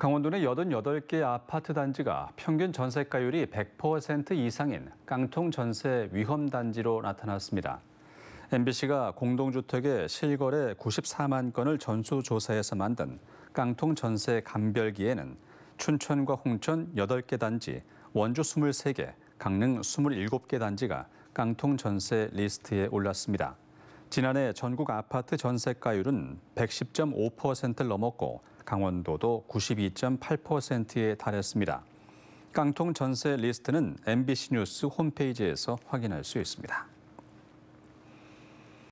강원도의 88개 아파트 단지가 평균 전세가율이 100% 이상인 깡통 전세 위험 단지로 나타났습니다. MBC가 공동주택의 실거래 94만 건을 전수조사해서 만든 깡통 전세 감별기에는 춘천과 홍천 8개 단지, 원주 23개, 강릉 27개 단지가 깡통 전세 리스트에 올랐습니다. 지난해 전국 아파트 전세가율은 110.5%를 넘었고 강원도도 92.8%에 달했습니다. 깡통 전세 리스트는 MBC 뉴스 홈페이지에서 확인할 수 있습니다.